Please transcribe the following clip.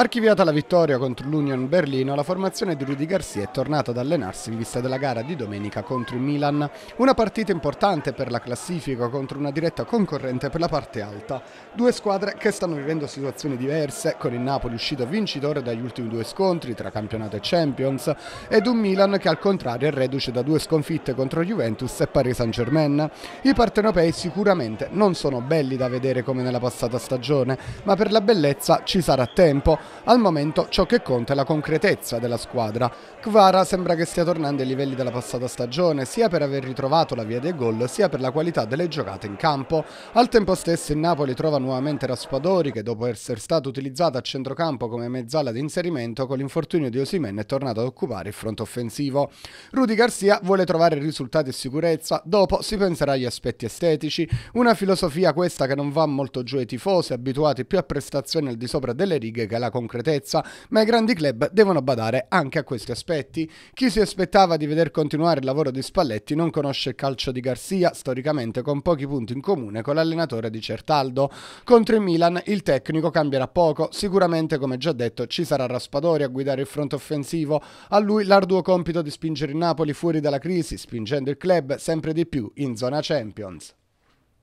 Archiviata la vittoria contro l'Union Berlino, la formazione di Rudy Garcia è tornata ad allenarsi in vista della gara di domenica contro il Milan. Una partita importante per la classifica contro una diretta concorrente per la parte alta. Due squadre che stanno vivendo situazioni diverse, con il Napoli uscito vincitore dagli ultimi due scontri tra campionato e Champions, ed un Milan che al contrario è reduce da due sconfitte contro Juventus e Paris Saint-Germain. I partenopei sicuramente non sono belli da vedere come nella passata stagione, ma per la bellezza ci sarà tempo al momento ciò che conta è la concretezza della squadra. Kvara sembra che stia tornando ai livelli della passata stagione, sia per aver ritrovato la via dei gol, sia per la qualità delle giocate in campo. Al tempo stesso il Napoli trova nuovamente Raspadori che dopo essere stato utilizzato a centrocampo come mezzala di inserimento con l'infortunio di Osimen è tornato ad occupare il fronte offensivo. Rudy Garcia vuole trovare risultati e sicurezza, dopo si penserà agli aspetti estetici, una filosofia questa che non va molto giù ai tifosi abituati più a prestazioni al di sopra delle righe che alla concretezza, ma i grandi club devono badare anche a questi aspetti. Chi si aspettava di veder continuare il lavoro di Spalletti non conosce il calcio di Garcia, storicamente con pochi punti in comune con l'allenatore di Certaldo. Contro il Milan il tecnico cambierà poco, sicuramente come già detto ci sarà Raspadori a guidare il fronte offensivo, a lui l'arduo compito di spingere il Napoli fuori dalla crisi, spingendo il club sempre di più in zona Champions.